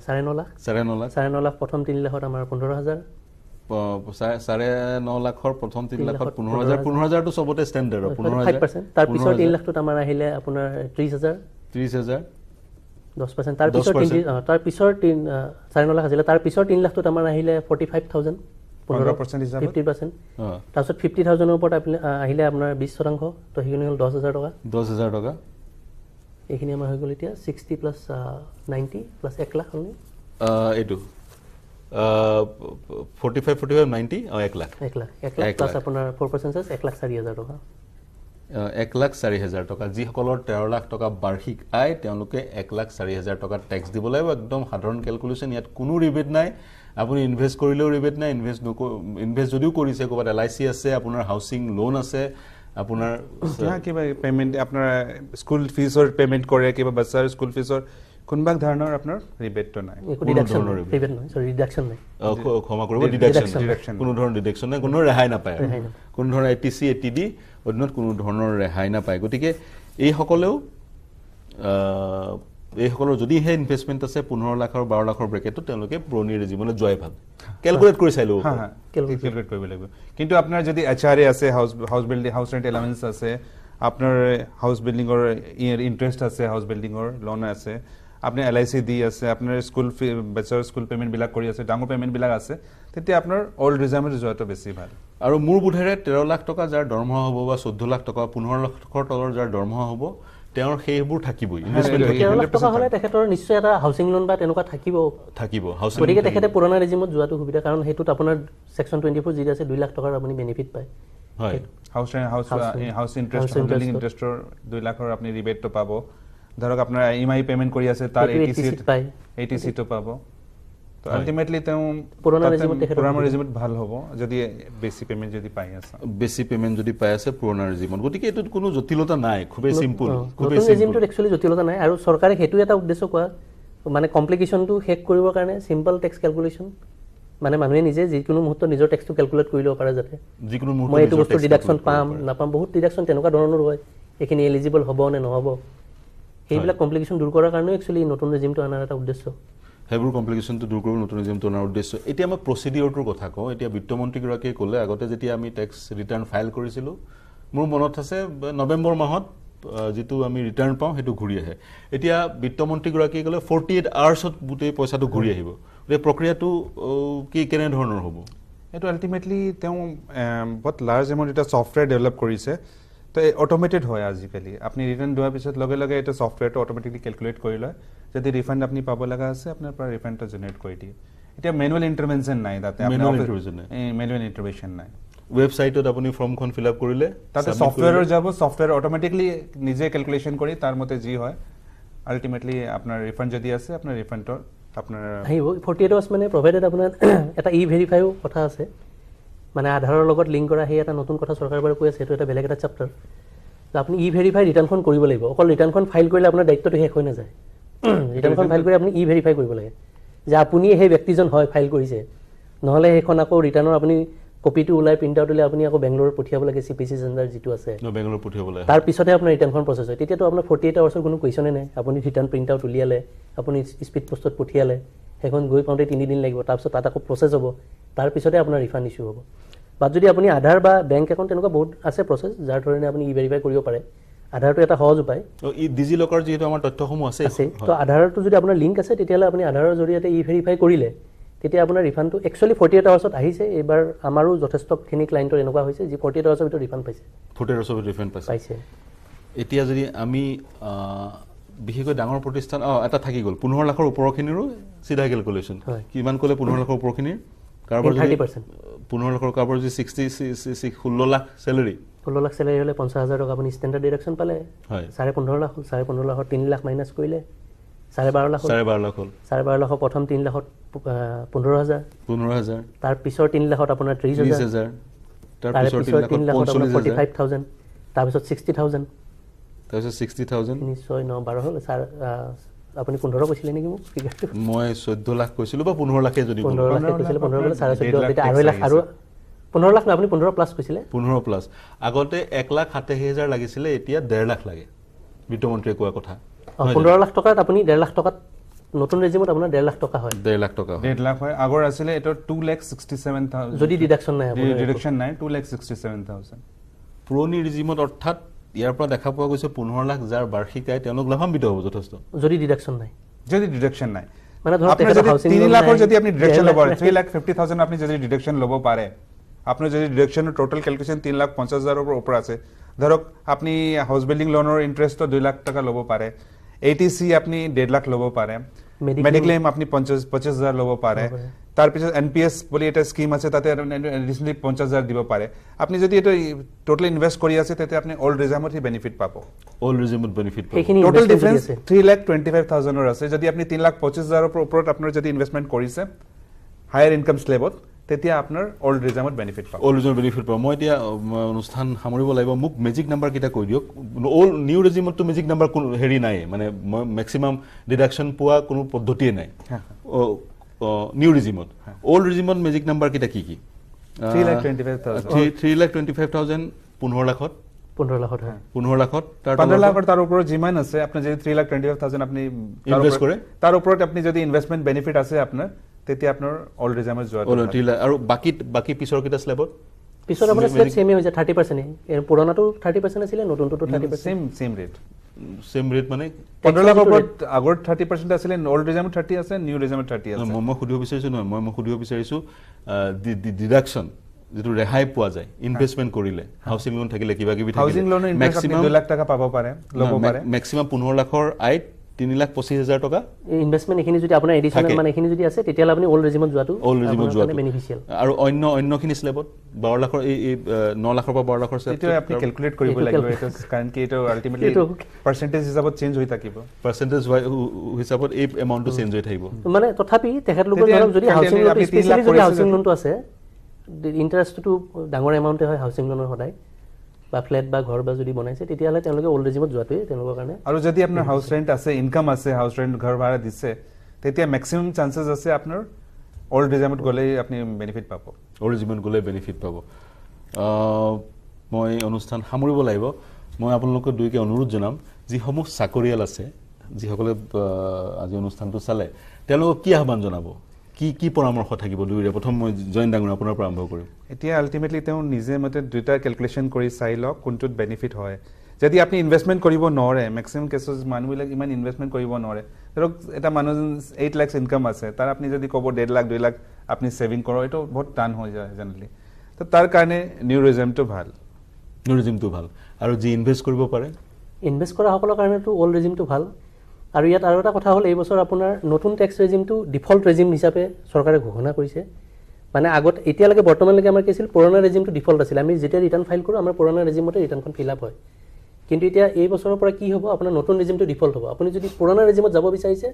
চাৰে ন লাখ চাৰে ন লাখ চাৰে ন লাখ প্ৰথম তিনি লাখত আমাৰ পোন্ধৰ হাজাৰ চাৰে ন লাখৰ প্ৰথম তিনি লাখত পোন্ধৰ হাজাৰ পোন্ধৰ হাজাৰটো চবতে ষ্টেণ্ডাৰ্ড পোন্ধৰ ফাইভ পাৰ্চেণ্ট তাৰ পিছৰ তিনি লাখটোত আমাৰ আহিলে আপোনাৰ ত্ৰিছ হাজাৰ ত্ৰিছ হাজাৰ দহ পাৰ্চেণ্ট তাৰ পিছৰ তিনি তাৰ পিছৰ তিন চাৰে ন লাখ আছিলে তাৰ পিছৰ তিনি লাখটোত আমাৰ আহিলে ফৰ্টি ফাইভ থাউজেণ্ড পোন্ধৰ পাৰ্চেণ্ট ফিফটি পাৰ্চেণ্ট তাৰপিছত ফিফটি থাউজেণ্ডৰ ওপৰত আপুনি আহিলে আপোনাৰ বিছ শতাংশ তো সেইখিনি হ'ল দহ হাজাৰ টকা দহ হাজাৰ টকা এইখিনি আমাৰ হৈ গ'ল এতিয়া ছিক্সটি প্লাছ নাইণ্টি প্লাছ এক লাখ হ'লনি এইটো forty five forty five ninety অঁ এক লাখ এক লাখ এক লাখ আপোনাৰ ফ'ৰ পাৰ্চেণ্টেজ এক লাখ চাৰি হাজাৰ টকা এক লাখ চাৰি হাজাৰ টকা যিসকলৰ তেৰ লাখ টকা বাৰ্ষিক আয় তেওঁলোকে এক লাখ চাৰি হাজাৰ টকা টেক্স দিব লাগিব একদম সাধাৰণ কেলকুলেশ্যন ইয়াত কোনো ৰিবেট নাই আপুনি ইনভেষ্ট কৰিলেও ৰিবেট নাই ইনভেষ্ট নকৰি ইনভেষ্ট যদিও কৰিছে ক'ৰবাত এল আই চি আছে আপোনাৰ হাউচিং লোন আছে আপোনাৰ কিবা পে'মেণ্ট আপোনাৰ স্কুল ফিজৰ পে'মেণ্ট কৰে কিবা বাচ্ছাৰ স্কুল ফিজৰ কোনোবা ধৰণৰ আপোনাৰ ৰিবেটটো নাই ক্ষমা কৰিব কোনো ধৰণৰ ডিডেকশ্যন নাই কোনো ৰেহাই নাপায় কোনো ধৰণৰ এ টি অধীনত কোনো ধৰণৰ ৰেহাই নাপায় গতিকে এইসকলেও এইসকলৰ যদিহে ইনভেষ্টমেণ্ট আছে পোন্ধৰ লাখ আৰু বাৰ লাখৰ ব্ৰেকেটত তেওঁলোকে পুৰণি ৰেজিমলৈ যোৱাই ভাল কেলকুলেট কৰি চাই লওঁ কৰিব লাগিব কিন্তু আপোনাৰ যদি এইচ আৰ এ আছে house house building house rent allowance আছে আপোনাৰ হাউচ বিল্ডিঙৰ ইণ্টাৰেষ্ট আছে হাউচ বিল্ডিঙৰ লোন আছে আপুনি এল আই চি দি আছে আপোনাৰ স্কুল ফি বেচৰ স্কুল পেমেণ্টবিলাক কৰি আছে ডাঙৰ পেমেণ্টবিলাক আছে তেতিয়া আপোনাৰ অল্ড ৰিজাৰ্ভত যোৱাটো বেছি ভাল আৰু মোৰ বোধেৰে তেৰ লাখ টকা যাৰ দৰমহা হ'ব বা চৈধ্য লাখ টকা পোন্ধৰ লাখৰ তলৰ যাৰ দৰমহা হ'ব তেওঁৰ সেইবোৰ থাকিবই তেখেতৰ নিশ্চয় এটা হাউচিং লোন বা তেনেকুৱা থাকিব থাকিব গতিকে তেখেতে পুৰণা ৰেজিমত যোৱাটো সুবিধা কাৰণ সেইটোত আপোনাৰ ছেকশ্যন টুৱেণ্টি ফ'ৰ যিটো আছে দুই লাখ টকাৰ আপুনি বেনিফিট পায় হয় হাউচ হাউচ হাউচ ইণ্টাৰেষ্ট ইণ্টাৰেষ্টৰ দুই লাখৰ আপুনি ৰিবেটটো পাব ধৰক আপোনাৰ ই এম আই পেমেণ্ট কৰি আছে তাৰ এইটি চিট এইটি চিটো পাব আলটিমেটলি তেওঁ পুৰণা ৰেজিমত ভাল হ'ব যদি বেছি পেমেণ্ট যদি পাই আছে বেছি পেমেণ্ট যদি পাই আছে পুৰণা ৰেজিমত গতিকে এইটোত কোনো জটিলতা নাই খুবেই চিম্পল খুবেই ৰেজিমটোত একচুৱেলি জটিলতা নাই আৰু চৰকাৰে সেইটো এটা উদ্দেশ্য কোৱা মানে কমপ্লিকেশ্যনটো শেষ কৰিবৰ কাৰণে চিম্পল টেক্স কেলকুলেশ্যন মানে মানুহে নিজে যিকোনো মুহূৰ্তত নিজৰ টেক্সটো কেলকুলেট কৰি ল'ব পাৰে যাতে যিকোনো মই এইটো বস্তু ডিডাকশ্যন পাম নাপাম বহুত ডিডাকশ্যন তেনেকুৱা ধৰণৰ হয় এইখিনি এলিজিবল হ'ব নে নহ'ব সেইবিলাক কমপ্লিকেশ্যন দূৰ কৰাৰ কাৰণেও একচুৱেলি নতুন ৰেজিমটো অনাৰ এটা উদ্দেশ্য সেইবোৰ কমপ্লিকেশ্যনটো দূৰ কৰিব নতুন ৰেজিমটো অনাৰ উদ্দেশ্য এতিয়া আমি প্ৰচিডিঅৰটোৰ কথা কওঁ এতিয়া বিত্তমন্ত্ৰীগৰাকীয়ে ক'লে আগতে যেতিয়া আমি টেক্স ৰিটাৰ্ণ ফাইল কৰিছিলোঁ মোৰ মনত আছে নৱেম্বৰ মাহত যিটো আমি ৰিটাৰ্ণ পাওঁ সেইটো ঘূৰি আহে এতিয়া বিত্তমন্ত্ৰীগৰাকীয়ে ক'লে ফৰ্টি এইট আৱাৰ্ছত গোটেই পইচাটো ঘূৰি আহিব গতিকে প্ৰক্ৰিয়াটো কি কেনেধৰণৰ হ'ব এইটো আল্টিমেটলি তেওঁ বহুত লাৰ্জ এমাউণ্ট এটা ছফ্টৱেৰ ডেভেলপ কৰিছে তো অট'মেটেড হয় আজিকালি আপুনি ৰিটাৰ্ণ দিয়াৰ পিছত লগে লগে এইটো ছফ্টৱেৰটো অট'মেটিকলি কেলকুলেট কৰি লয় যদি ৰিফাণ্ড আপুনি পাব লগা আছে আপোনাৰ পৰা ৰিফাণ্ডটো জেনেৰেট কৰি দিয়ে এতিয়া মেনুৱেল ইণ্টাৰভেনশ্যন নাই তাতে মেনুৱেল ইণ্টাৰভেনশ্যন নাই ৱেবছাইটত আপুনি ফৰ্মখন ফিল আপ কৰিলে তাতে ছফ্টৱেৰৰ যাব ছফ্টৱেৰ অট'মেটিকলি নিজে কেলকুলেশ্যন কৰি তাৰ মতে যি হয় আল্টিমেটলি আপোনাৰ ৰিফাণ্ড যদি আছে আপোনাৰ ৰিফাণ্ডৰ আপোনাৰ আহিব ফৰ্টি এইট আৱাৰ্ছ মানে প্ৰভাইডেড আপোনাৰ এটা ই ভেৰিফাইও কথা আছে মানে আধাৰৰ লগত লিংক কৰা সেই এটা নতুন কথা চৰকাৰৰ পৰা কৈ আছে সেইটো এটা বেলেগ এটা চেপ্টাৰ যে আপুনি ই ভেৰিফাই ৰিটাৰ্ণখন কৰিব লাগিব অকল ৰিটাৰ্ণখন ফাইল কৰিলে আপোনাৰ দায়িত্বটো শেষ হৈ নাযায় ৰিটাৰ্ণখন ফাইল কৰি আপুনি ই ভেৰিফাই কৰিব লাগে যে আপুনি সেই ব্যক্তিজন হয় ফাইল কৰিছে নহ'লে সেইখন আকৌ ৰিটাৰ্ণৰ আপুনি কপিটো ওলাই প্ৰিণ্ট আউট উলিয়াই আপুনি আকৌ বেংগলোৰত পঠিয়াব লাগে চি পি চি চেণ্টাৰ যিটো আছে তাৰপিছতহে আপোনাৰ ৰিটাৰ্ণখন প্ৰচেছ হয় তেতিয়াতো আপোনাৰ ফৰ্টি এইট আৱাৰ্ছৰ কোনো কুৱেশ্যনে নাই আপুনি ৰিটাৰ্ণ প্ৰিণ্ট আউট উলিয়ালে আপুনি স্পীড পষ্টত পঠিয়ালে সেইখন গৈ পাওঁতে তিনিদিন লাগিব তাৰপিছত তাত আকৌ প্ৰচেছ হ'ব তাৰপিছতে আপোনাৰ ৰিফাণ্ড ইছ্যু হ'ব বাট যদি আপুনি আধাৰ বা বেংক একাউণ্ট তেনেকুৱা বহুত আছে প্ৰচেছ যাৰ ধৰণে আপুনি ই ভেৰিফাই কৰিব পাৰে আধাৰটো এটা সহজ উপায় ডিজি লকাৰ যিহেতু আমাৰ তথ্যসমূহ আছে আছে তো আধাৰটো যদি আপোনাৰ লিংক আছে তেতিয়াহ'লে আপুনি আধাৰৰ জৰিয়তে ই ভেৰিফাই কৰিলে তেতিয়া আপোনাৰ ৰিফাণ্ডটো একচুৱেলি ফৰ্টি এইট আৱাৰ্ছত আহিছে এইবাৰ আমাৰো যথেষ্টখিনি ক্লাইণ্টৰ এনেকুৱা হৈছে যি ফৰ্টি এইট আৱাৰ্ছৰ ভিতৰত ৰিফাণ্ড পাইছে ফৰ্টি এইট আৱাৰ্ছৰ ভিতৰত ৰিফাণ্ড পাইছে পাইছে এতিয়া যদি আমি বিশেষকৈ ডাঙৰ প্ৰতিষ্ঠান অঁ এটা থাকি গ'ল পোন্ধৰ লাখৰ ওপৰৰখিনিৰো চিধা কেলকুলেশ্যন কিমান ক'লে পোন্ধৰ লাখৰ ওপৰৰখিনিৰ কাৰোবাৰ যদি পোন্ধৰ লাখৰ কাৰোবাৰ যদি ছিক্সটি ছিক্স ষোল্ল লাখ চেলাৰী ষোল্ল লাখ চেলাৰী হ'লে পঞ্চাছ হাজাৰ টকা আপুনি ষ্টেণ্ডাৰ্ড ডিডাকশ্যন পালে হয় চাৰে পোন্ধৰ লাখ হ'ল চাৰে পোন্ধৰ লাখত তিনি লাখ মাইনাছ কৰিলে চাৰে বাৰ লাখ চাৰে বাৰ লাখ হ'ল চাৰে বাৰ লাখৰ প্ৰথম তিনি লাখত পোন্ধৰ হাজাৰ পোন্ধৰ হাজাৰ তাৰ পিছৰ তিনি লাখত আপোনাৰ ত্ৰিছ হাজাৰ তাৰ পিছৰ তিনি লাখত আপোনাৰ ফৰ্টি ফাইভ থাউজেণ্ড তাৰপিছত ছিক্সটি থাউজেণ্ড আগতে এক লাখ সাতাশী হাজাৰ লাগিছিলে এতিয়া ডেৰ লাখ লাগে বিত্তমন্ত্ৰীয়ে কোৱা কথা পোন্ধৰ লাখ টকাত আপুনি ডেৰ লাখ টকাত নতুন ৰেজিমত আপোনাৰ ডেৰ লাখ টকা হয় ডেৰ লাখ টকা ডেৰ লাখ হয় আগৰ আছিলে এইটো two lakh sixty seven thousand যদি ডিডাকশ্যন নাই ডিডাকশ্যন নাই two lakh sixty seven thousand পুৰণি ৰেজিমত অৰ্থাৎ ইয়াৰ পৰা দেখা পোৱা গৈছে পোন্ধৰ লাখ যাৰ বাৰ্ষিক আয় তেওঁলোক লাভাম্বিত হ'ব যথেষ্ট যদি ডিডাকশ্যন নাই যদি ডিডাকশ্যন নাই তিনি লাখৰ যদি আপুনি ডিডাকশ্যন ল'ব থ্ৰী লাখ ফিফটি থাউজেণ্ড আপুনি যদি ডিডাকশ্যন ল'ব পাৰে আপুনি যদি ডিডাকশ্যনৰ টোটেল কেলকুলেশ্যন তিনি লাখ পঞ্চাছ হাজাৰৰ পৰা ওপৰত আছে ধৰক আপুনি হাউচ বিল্ডিং লোনৰ ইণ্টাৰেষ্টটো দুই লাখ টকা ল'ব পাৰে এ টি চি আপুনি ডেৰ লাখ ল'ব পাৰে মেডিক্লেইম আপনি পঞ্চাশ পঁচিছ হাজাৰ ল'ব পাৰে তাৰপিছত এন পি এছ বুলি এটা স্কীম আছে তাতে ৰিচেণ্টলি পঞ্চাছ হাজাৰ দিব পাৰে আপুনি যদি এইটো টোটেলি ইনভেষ্ট কৰি আছে তেতিয়া আপুনি অল্ড ৰিজামত সেই বেনিফিট পাব অল্ড ৰিজামত benefit total difference three lakh twenty five থাউজেণ্ডৰ আছে যদি আপুনি তিনি লাখ পঁচিছ আপোনাৰ যদি ইনভেষ্টমেণ্ট কৰিছে হায়াৰ ইনকাম তেতিয়া আপোনাৰ অল্ড ৰিজামত বেনিফিট পাব অল্ড ৰিজামত বেনিফিট পাব মই এতিয়া অনুষ্ঠান সামৰিব লাগিব মোক মেজিক নাম্বাৰ কেইটা কৈ দিয়ক অল্ড নিউ ৰেজিমতটো মেজিক নাম্বাৰ কোনো হেৰি নাই মানে মই মেক্সিমাম ডিডাকশ্যন পোৱা কোনো পদ্ধতিয়ে নাই নিউ ৰেজিমত অল্ড ৰেজিমত মেজিক নাম্বাৰ কেইটা কি কি three lakh twenty five thousand three three lakh twenty five thousand পোন্ধৰ লাখত আছে আপনি যদি ইনভেষ্টমেন্ট বেনিফিট আছে আপনাৰ তেতিয়া আপোনাৰ অল ৰিজামাৰ যোৱা আৰু বাকী বাকী পিছৰ কেইটা চিলেবত পিছত আপোনাৰ চিলেবট চেমেই হৈছে থাৰ্টি পাৰ্চেণ্টেই পুৰণাটো থাৰ্টি আছিলে নতুনটো thirty same same rate same rate মানে পোন্ধৰ লাখৰ ওপৰত আগৰ থাৰ্টি পাৰ্চেণ্ট আছিলে অল্ড ৰিজামত আছে নিউ ৰিজামত থাৰ্টি আছে মই মই সুধিব বিচাৰিছোঁ নহয় মই মই সুধিব বিচাৰিছোঁ ডিডাকশ্যন যিটো ৰেহাই পোৱা যায় ইনভেষ্টমেণ্ট কৰিলে হাউচিং লোন থাকিলে কিবা কিবি থাকিলে মেক্সিমাম দুই লাখ টকা পাব পাৰে ল'ব পাৰে মেক্সিমাম পোন্ধৰ লাখৰ আইট তিনি লাখ পঁচিছ হাজাৰ টকা ইনভেষ্টমেণ্ট এইখিনি যদি আপোনাৰ এডিশ্যনেল মানে এইখিনি যদি আছে তেতিয়াহ'লে আপুনি অল্ড ৰেজিমত যোৱাটো অল্ড ৰেজিমত যোৱা বেনিফিচিয়েল আৰু অন্য অন্যখিনি শ্লেবত বাৰ লাখৰ এই ন লাখৰ পৰা বাৰ লাখৰ শ্লেব আপুনি কেলকুলেট কৰিব লাগিব কাৰণ কি এইটো আল্টিমেটলি পাৰ্চেণ্টেজ হিচাপত চেঞ্জ হৈ থাকিব পাৰ্চেণ্টেজ হিচাপত এই এমাউণ্টটো চেঞ্জ হৈ থাকিব মানে তথাপি তেখেতলোকৰ যদি যদি হাউচিং লোনটো আছে ইণ্টাৰেষ্টটো ডাঙৰ এমাউণ্টে হয় হাউচিং লোনৰ সদায় বা ফ্লেট বা ঘৰ বা যদি বনাইছে তেতিয়াহ'লে তেওঁলোকে অল্ড ৰেজিমত যোৱাটোৱে তেওঁলোকৰ কাৰণে আৰু যদি আপোনাৰ হাউচ ৰেণ্ট আছে ইনকাম আছে হাউচ ৰেণ্ট ঘৰ ভাড়া দিছে তেতিয়া মেক্সিমাম চান্সেছ আছে আপোনাৰ অল্ড ৰেজিমত গ'লেই আপুনি বেনিফিট পাব অল্ড ৰেজিমত গ'লে বেনিফিট পাব মই অনুষ্ঠান সামৰিব লাগিব মই আপোনালোকক দুয়োকে অনুৰোধ জনাম যিসমূহ চাকৰিয়াল আছে যিসকলে আজি অনুষ্ঠানটো চালে তেওঁলোকক কি আহ্বান জনাব কি কি পৰামৰ্শ থাকিব দুয়োৰে প্ৰথম মই জয়ন ডাঙৰীয়া আপোনাৰ পৰা আৰম্ভ কৰিম এতিয়া আল্টিমেটলি তেওঁ নিজে মতে দুয়োটা কেলকুলেশ্যন কৰি চাই লওক কোনটোত বেনিফিট হয় যদি আপুনি ইনভেষ্টমেণ্ট কৰিব নোৱাৰে মেক্সিমাম কেছত মানুহবিলাক ইমান ইনভেষ্টমেণ্ট কৰিব নোৱাৰে ধৰক এটা মানুহ এইট লাখ ইনকাম আছে তাৰ আপুনি যদি ক'ব ডেৰ লাখ দুই লাখ আপুনি ছেভিং কৰক এইটো বহুত টান হৈ যায় জেনেৰেলি তো তাৰ কাৰণে নিউৰিজিমটো ভাল নিউৰিজিমটো ভাল আৰু যি ইনভেষ্ট কৰিব পাৰে ইনভেষ্ট কৰাসকলৰ কাৰণেতো অল্ড ৰিজিমটো ভাল আৰু ইয়াত আৰু এটা কথা হ'ল এই বছৰ আপোনাৰ নতুন টেক্স ৰেজিমটো ডিফল্ট ৰেজিম হিচাপে চৰকাৰে ঘোষণা কৰিছে মানে আগত এতিয়ালৈকে বৰ্তমানলৈকে আমাৰ কি আছিল পুৰণা ৰেজিমটো ডিফল্ট আছিল আমি যেতিয়া ৰিটাৰ্ণ ফাইল কৰোঁ আমাৰ পুৰণা ৰেজিমতে ৰিটাৰ্ণখন ফিল আপ হয় কিন্তু এতিয়া এই বছৰৰ পৰা কি হ'ব আপোনাৰ নতুন ৰেজিমটো ডিফল্ট হ'ব আপুনি যদি পুৰণা ৰেজিমত যাব বিচাৰিছে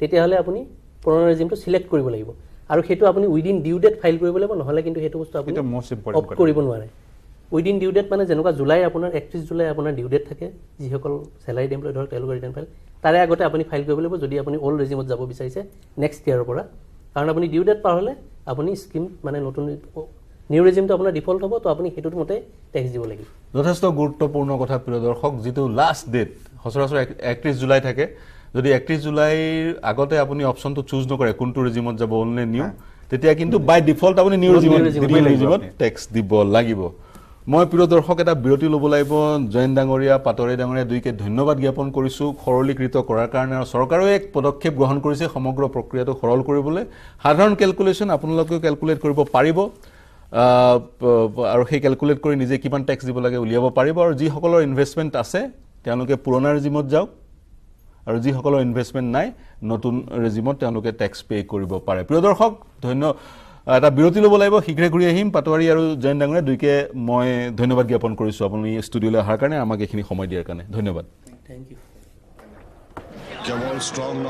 তেতিয়াহ'লে আপুনি পুৰণা ৰেজিমটো চিলেক্ট কৰিব লাগিব আৰু সেইটো আপুনি উইদিন ডিউ ডেট ফাইল কৰিব লাগিব নহ'লে কিন্তু সেইটো বস্তু আপুনি অফ কৰিব নোৱাৰে উইদিন ডিউ ডেট মানে যেনেকুৱা জুলাই আপোনাৰ একত্ৰিছ জুলাই আপোনাৰ ডিউ ডেট থাকে যিসকল চেলাৰিড এমপ্লয় ধৰক তেওঁলোকৰ ৰিটাৰ্ণ ফাইল তাৰে আগতে আপুনি ফাইল কৰিব লাগিব যদি আপুনি অল্ড ৰেজিমত যাব বিচাৰিছে নেক্সট ইয়াৰৰ পৰা কাৰণ আপুনি ডিউ ডেট পাৰ হ'লে আপুনি স্কিম মানে নতুন নিউ ৰেজিমটো আপোনাৰ ডিফল্ট হ'ব তো আপুনি সেইটোত মতে টেক্স দিব লাগিব যথেষ্ট গুৰুত্বপূৰ্ণ কথা প্ৰিয় দৰ্শক যিটো লাষ্ট ডেট সচৰাচৰ একত্ৰিছ জুলাই থাকে যদি একত্ৰিছ জুলাইৰ আগতে আপুনি অপশ্যনটো চুজ নকৰে কোনটো ৰেজিমত যাব অনলাইন নিউ তেতিয়া কিন্তু বাই ডিফল্ট আপুনি নিউ ৰেজিমত টেক্স দিব লাগিব মই প্ৰিয় দৰ্শক এটা বিৰতি ল'ব লাগিব জয়ন্ত ডাঙৰীয়া পাতৰে ডাঙৰীয়া দুয়োকে ধন্যবাদ জ্ঞাপন কৰিছোঁ সৰলীকৃত কৰাৰ কাৰণে আৰু চৰকাৰেও এক পদক্ষেপ গ্ৰহণ কৰিছে সমগ্ৰ প্ৰক্ৰিয়াটো সৰল কৰিবলৈ সাধাৰণ কেলকুলেশ্যন আপোনালোকেও কেলকুলেট কৰিব পাৰিব আৰু সেই কেলকুলেট কৰি নিজে কিমান টেক্স দিব লাগে উলিয়াব পাৰিব আৰু যিসকলৰ ইনভেষ্টমেণ্ট আছে তেওঁলোকে পুৰণা ৰেজিমত যাওক আৰু যিসকলৰ ইনভেষ্টমেণ্ট নাই নতুন ৰেজিমত তেওঁলোকে টেক্স পে' কৰিব পাৰে প্ৰিয় দৰ্শক ধন্যবাদ এটা বিৰতি ল'ব লাগিব শীঘ্ৰে ঘূৰি আহিম পাটোৱাৰী আৰু জয়ন্ত ডাঙৰীয়া দুইকে মই ধন্যবাদ জ্ঞাপন কৰিছোঁ আপুনি ষ্টুডিঅ'লৈ অহাৰ কাৰণে আমাক এইখিনি সময় দিয়াৰ কাৰণে ধন্যবাদ থেংক ইউ